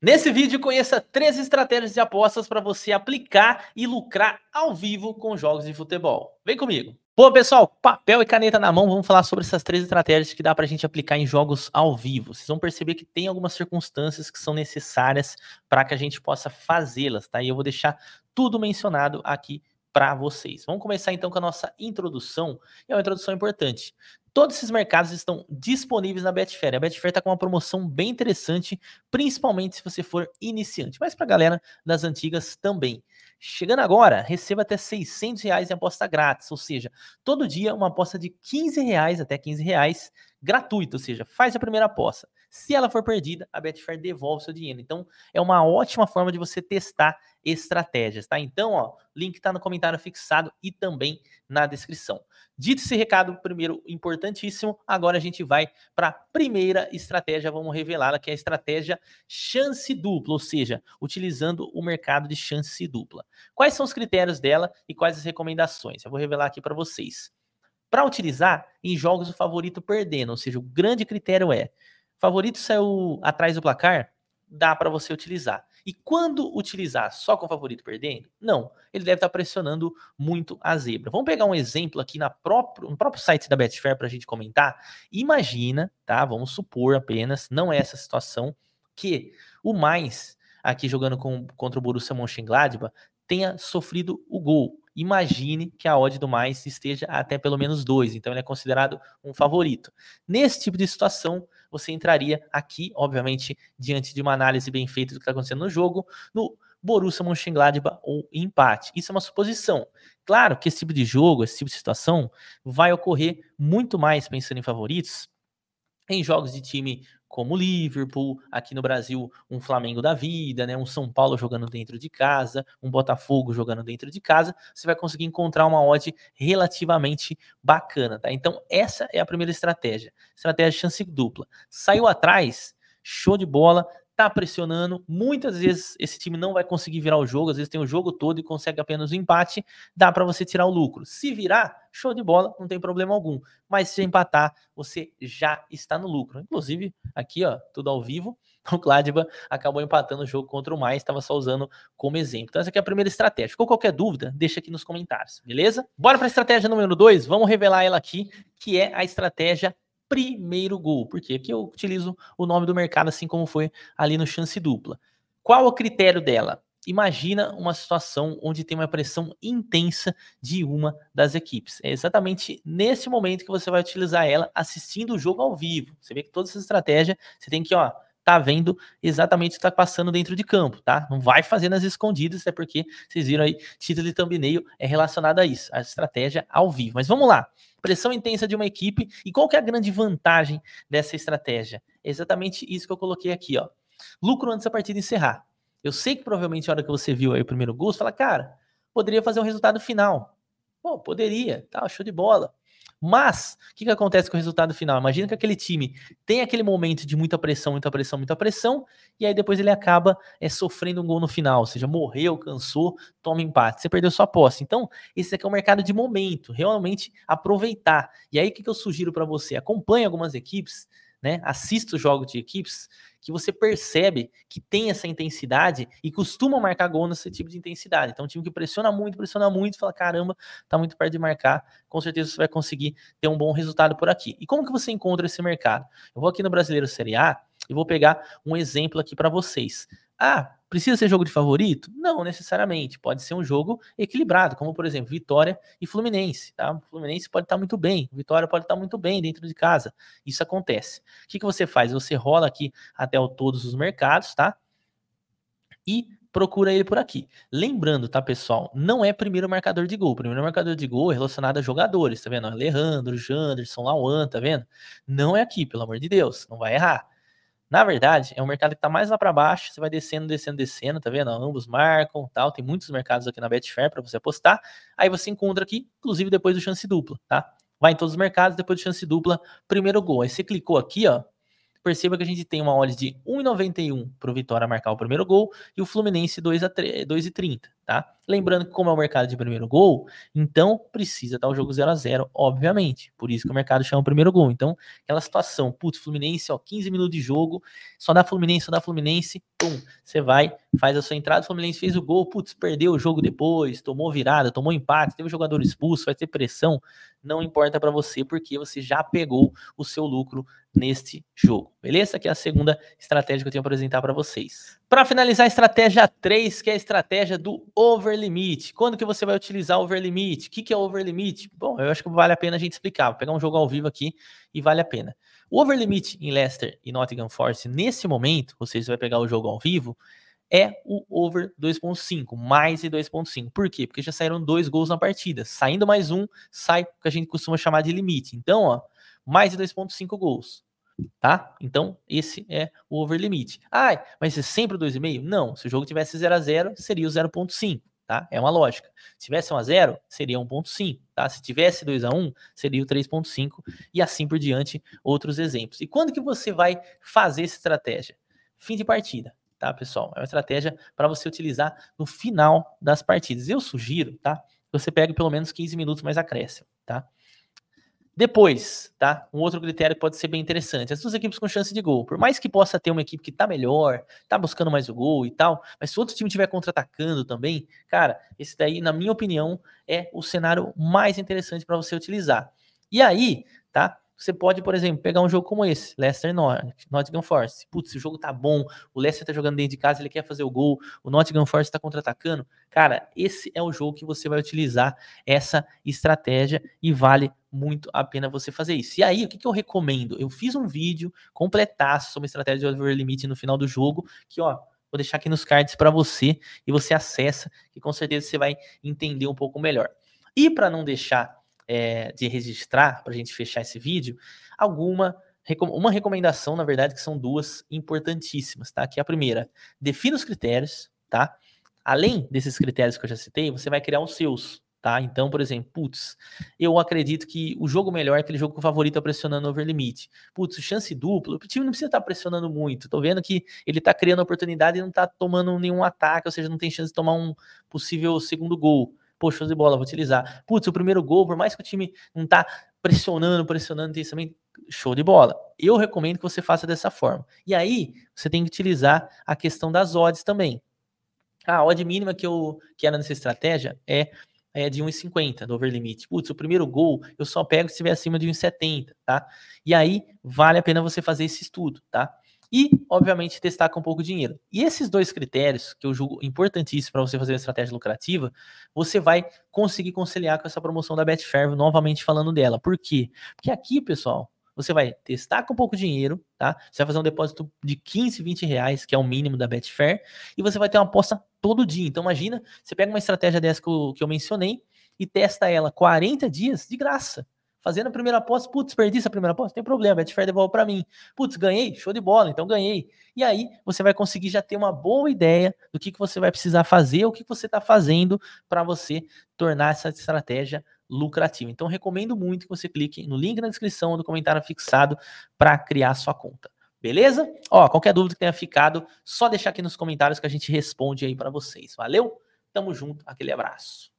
Nesse vídeo, conheça três estratégias de apostas para você aplicar e lucrar ao vivo com jogos de futebol. Vem comigo! Bom, pessoal, papel e caneta na mão, vamos falar sobre essas três estratégias que dá para a gente aplicar em jogos ao vivo. Vocês vão perceber que tem algumas circunstâncias que são necessárias para que a gente possa fazê-las, tá? E eu vou deixar tudo mencionado aqui para vocês. Vamos começar então com a nossa introdução, é uma introdução importante. Todos esses mercados estão disponíveis na Betfair. A Betfair está com uma promoção bem interessante, principalmente se você for iniciante, mas para a galera das antigas também. Chegando agora, receba até 600 reais em aposta grátis, ou seja, todo dia uma aposta de 15 reais até 15 reais gratuita, ou seja, faz a primeira aposta. Se ela for perdida, a Betfair devolve seu dinheiro. Então, é uma ótima forma de você testar estratégias, tá? Então, ó, link tá no comentário fixado e também na descrição. Dito esse recado, primeiro importantíssimo, agora a gente vai para a primeira estratégia, vamos revelá-la, que é a estratégia chance dupla, ou seja, utilizando o mercado de chance dupla. Quais são os critérios dela e quais as recomendações? Eu vou revelar aqui para vocês. Para utilizar em jogos o favorito perdendo, ou seja, o grande critério é Favorito saiu é atrás do placar, dá para você utilizar. E quando utilizar só com o favorito perdendo? Não, ele deve estar tá pressionando muito a zebra. Vamos pegar um exemplo aqui na próprio, no próprio site da Betfair para a gente comentar. Imagina, tá? Vamos supor apenas, não é essa situação, que o mais aqui jogando com, contra o Borussia Mönchengladbach tenha sofrido o gol. Imagine que a odd do mais esteja até pelo menos dois então ele é considerado um favorito. Nesse tipo de situação, você entraria aqui, obviamente, diante de uma análise bem feita do que está acontecendo no jogo, no Borussia Mönchengladbach ou empate. Isso é uma suposição. Claro que esse tipo de jogo, esse tipo de situação, vai ocorrer muito mais pensando em favoritos, em jogos de time como o Liverpool, aqui no Brasil, um Flamengo da vida, né, um São Paulo jogando dentro de casa, um Botafogo jogando dentro de casa, você vai conseguir encontrar uma odd relativamente bacana, tá? Então, essa é a primeira estratégia. Estratégia chance dupla. Saiu atrás, show de bola, tá pressionando. Muitas vezes esse time não vai conseguir virar o jogo, às vezes tem o jogo todo e consegue apenas o um empate, dá para você tirar o lucro. Se virar, show de bola, não tem problema algum. Mas se empatar, você já está no lucro. Inclusive, aqui, ó, tudo ao vivo, o Cládiba acabou empatando o jogo contra o Mais, estava só usando como exemplo. Então essa aqui é a primeira estratégia. Ficou qualquer dúvida, deixa aqui nos comentários, beleza? Bora para a estratégia número 2, vamos revelar ela aqui, que é a estratégia primeiro gol. Por quê? Porque eu utilizo o nome do mercado assim como foi ali no chance dupla. Qual o critério dela? Imagina uma situação onde tem uma pressão intensa de uma das equipes. É exatamente nesse momento que você vai utilizar ela assistindo o jogo ao vivo. Você vê que toda essa estratégia, você tem que, ó, tá vendo exatamente o que está passando dentro de campo, tá? Não vai fazendo as escondidas, é porque vocês viram aí, título de thumbnail é relacionado a isso, a estratégia ao vivo. Mas vamos lá. Pressão intensa de uma equipe e qual que é a grande vantagem dessa estratégia? É exatamente isso que eu coloquei aqui, ó. Lucro antes da partida encerrar. Eu sei que provavelmente a hora que você viu aí o primeiro gol, você fala, cara, poderia fazer um resultado final. Pô, poderia, tá, show de bola. Mas, o que, que acontece com o resultado final? Imagina que aquele time tem aquele momento de muita pressão, muita pressão, muita pressão, e aí depois ele acaba é, sofrendo um gol no final, ou seja, morreu, cansou, toma empate, você perdeu sua posse. Então, esse aqui é o um mercado de momento, realmente aproveitar. E aí, o que, que eu sugiro para você? Acompanhe algumas equipes, né? assista os jogos de equipes, que você percebe que tem essa intensidade e costuma marcar gol nesse tipo de intensidade. Então, um time que pressiona muito, pressiona muito, fala: caramba, tá muito perto de marcar, com certeza você vai conseguir ter um bom resultado por aqui. E como que você encontra esse mercado? Eu vou aqui no Brasileiro Série A e vou pegar um exemplo aqui para vocês. Ah, Precisa ser jogo de favorito? Não necessariamente. Pode ser um jogo equilibrado, como por exemplo Vitória e Fluminense. Tá? O Fluminense pode estar tá muito bem, Vitória pode estar tá muito bem dentro de casa. Isso acontece. O que, que você faz? Você rola aqui até o, todos os mercados, tá? E procura ele por aqui. Lembrando, tá, pessoal? Não é primeiro marcador de gol. Primeiro marcador de gol é relacionado a jogadores, tá vendo? Alejandro, Janderson, Lauan, tá vendo? Não é aqui, pelo amor de Deus. Não vai errar. Na verdade, é um mercado que está mais lá para baixo, você vai descendo, descendo, descendo, tá vendo? Ambos marcam, tal, tem muitos mercados aqui na Betfair para você apostar. Aí você encontra aqui, inclusive depois do chance dupla, tá? Vai em todos os mercados, depois do chance dupla, primeiro gol. Aí você clicou aqui, ó, perceba que a gente tem uma odds de 1,91 para o Vitória marcar o primeiro gol e o Fluminense 2,30, tá? Lembrando que como é o mercado de primeiro gol, então precisa estar tá o jogo 0 a 0 obviamente. Por isso que o mercado chama o primeiro gol. Então, aquela situação, putz, Fluminense, ó, 15 minutos de jogo, só dá Fluminense, só dá Fluminense, pum, você vai, faz a sua entrada, o Fluminense fez o gol, putz, perdeu o jogo depois, tomou virada, tomou empate, teve um jogador expulso, vai ter pressão, não importa para você, porque você já pegou o seu lucro neste jogo. Beleza? Que é a segunda estratégia que eu tenho para apresentar para vocês. Para finalizar, a estratégia 3, que é a estratégia do overlimit. Quando que você vai utilizar overlimit? O que, que é overlimit? Bom, eu acho que vale a pena a gente explicar. Vou pegar um jogo ao vivo aqui e vale a pena. O overlimit em Leicester e Nottingham Forest, nesse momento, ou seja, você vai pegar o jogo ao vivo, é o over 2.5, mais de 2.5. Por quê? Porque já saíram dois gols na partida. Saindo mais um, sai o que a gente costuma chamar de limite. Então, ó, mais de 2.5 gols tá? Então, esse é o overlimit. limit. Ah, mas é sempre 2,5? Não, se o jogo tivesse 0 a 0, seria o 0.5, tá? É uma lógica. Se tivesse 1 a 0, seria 1.5, tá? Se tivesse 2 a 1, seria o 3.5 e assim por diante, outros exemplos. E quando que você vai fazer essa estratégia? Fim de partida, tá, pessoal? É uma estratégia para você utilizar no final das partidas. Eu sugiro, tá? Você pega pelo menos 15 minutos mais acréscimo, tá? Depois, tá? Um outro critério que pode ser bem interessante. As duas equipes com chance de gol. Por mais que possa ter uma equipe que tá melhor, tá buscando mais o gol e tal, mas se outro time estiver contra-atacando também, cara, esse daí, na minha opinião, é o cenário mais interessante para você utilizar. E aí, tá? Você pode, por exemplo, pegar um jogo como esse, Leicester e Nottingham Forest. Putz, o jogo tá bom, o Leicester tá jogando dentro de casa, ele quer fazer o gol, o Nottingham Forest tá contra-atacando. Cara, esse é o jogo que você vai utilizar essa estratégia e vale muito a pena você fazer isso. E aí, o que, que eu recomendo? Eu fiz um vídeo completasso sobre estratégia de over limit no final do jogo, que ó, vou deixar aqui nos cards para você e você acessa, que com certeza você vai entender um pouco melhor. E para não deixar é, de registrar, para a gente fechar esse vídeo, alguma uma recomendação, na verdade, que são duas importantíssimas, tá? Que é a primeira, defina os critérios, tá? Além desses critérios que eu já citei, você vai criar os seus, tá? Então, por exemplo, putz, eu acredito que o jogo melhor é aquele jogo que o favorito tá pressionando over limite. Putz, chance dupla, o time não precisa estar tá pressionando muito. Tô vendo que ele tá criando oportunidade e não tá tomando nenhum ataque, ou seja, não tem chance de tomar um possível segundo gol pô, show de bola, vou utilizar. Putz, o primeiro gol, por mais que o time não tá pressionando, pressionando, tem isso também, show de bola. Eu recomendo que você faça dessa forma. E aí, você tem que utilizar a questão das odds também. a odd mínima que, eu, que era nessa estratégia é é de 1,50 do over limit. Putz, o primeiro gol eu só pego se estiver acima de 1,70, tá? E aí vale a pena você fazer esse estudo, tá? e, obviamente, testar com pouco dinheiro. E esses dois critérios, que eu julgo importantíssimos para você fazer uma estratégia lucrativa, você vai conseguir conciliar com essa promoção da Betfair, novamente falando dela. Por quê? Porque aqui, pessoal, você vai testar com pouco dinheiro, tá? Você vai fazer um depósito de 15, 20 reais, que é o mínimo da Betfair, e você vai ter uma aposta todo dia. Então, imagina, você pega uma estratégia dessa que eu, que eu mencionei e testa ela 40 dias de graça. Fazendo a primeira aposta, putz, perdi essa primeira aposta, tem problema, Betfair devolve para mim. Putz, ganhei, show de bola, então ganhei. E aí você vai conseguir já ter uma boa ideia do que, que você vai precisar fazer, o que, que você está fazendo para você tornar essa estratégia lucrativa. Então recomendo muito que você clique no link na descrição ou no comentário fixado para criar sua conta. Beleza? Ó, qualquer dúvida que tenha ficado, só deixar aqui nos comentários que a gente responde aí para vocês. Valeu? Tamo junto, aquele abraço.